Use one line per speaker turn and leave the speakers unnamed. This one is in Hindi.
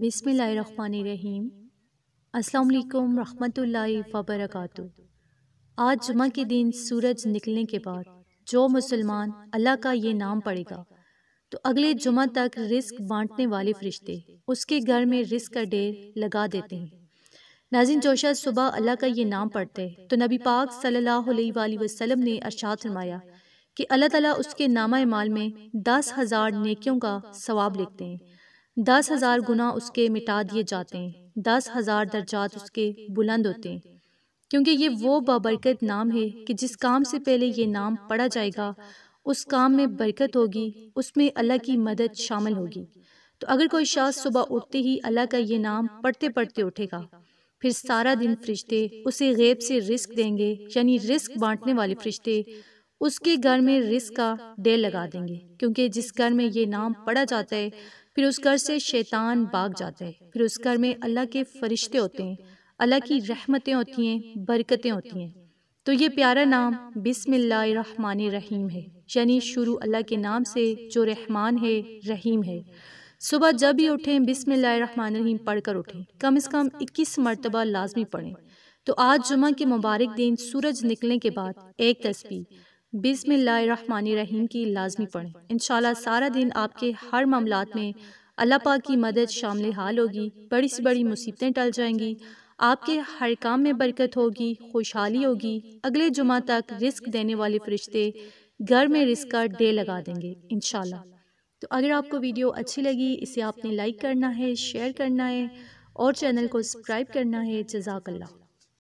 बिसमीम अस्सलाम रहमतुल्लाहि व आज जुमा के दिन सूरज निकलने के बाद जो मुसलमान अल्लाह का ये नाम पड़ेगा तो अगले जुमा तक रिस्क बांटने वाले फरिश्ते उसके घर में रिस्क का ढेर लगा देते हैं नाजिन जोशा सुबह अल्लाह का ये नाम पढ़ते तो नबी पाक सल्लल्लाहु अलैहि वसल्लम ने अरशात फरमाया कि अल्लाह ताला उसके नामा माल में दस हज़ार नेकियों का सवाब लिखते हैं दस हज़ार गुना उसके मिटा दिए जाते हैं दस हज़ार दर्जात उसके बुलंद होते हैं क्योंकि ये वो बाबरकत नाम है कि जिस काम से पहले ये नाम पढ़ा जाएगा उस काम में बरकत होगी उसमें अल्लाह की मदद शामिल होगी तो अगर कोई शाह सुबह उठते ही अल्लाह का ये नाम पढ़ते पढ़ते उठेगा फिर सारा दिन फरिश्ते उसे गैब से रिस्क देंगे यानी रिस्क बांटने वाले फरिश्ते उसके घर में रिस का डेर लगा देंगे क्योंकि जिस घर में ये नाम पढ़ा जाता है फिर उस घर से शैतान भाग जाता है फिर उस घर में अल्लाह के फरिश्ते होते हैं अल्लाह की रहमतें होती हैं बरकतें होती हैं तो ये प्यारा नाम रहीम है यानी शुरू अल्लाह के नाम से जो रहमान है रहीम है सुबह जब भी उठें रहीम पढ़ कर उठें कम अज़ कम इक्कीस मरतबा लाजमी पढ़ें तो आज जुमा के मुबारक दिन सूरज निकलने के बाद एक तस्वीर रहीम की लाजमी पढ़ें इन सारा दिन आपके हर मामला में अल्लाह पाक की मदद शामिल हाल होगी बड़ी से बड़ी मुसीबतें टल जाएंगी आपके हर काम में बरकत होगी खुशहाली होगी अगले जुमा तक रिस्क देने वाले फरिश्ते घर में रिस्क का डे लगा देंगे इन तो अगर आपको वीडियो अच्छी लगी इसे आपने लाइक करना है शेयर करना है और चैनल को सब्सक्राइब करना है जजाकल्ला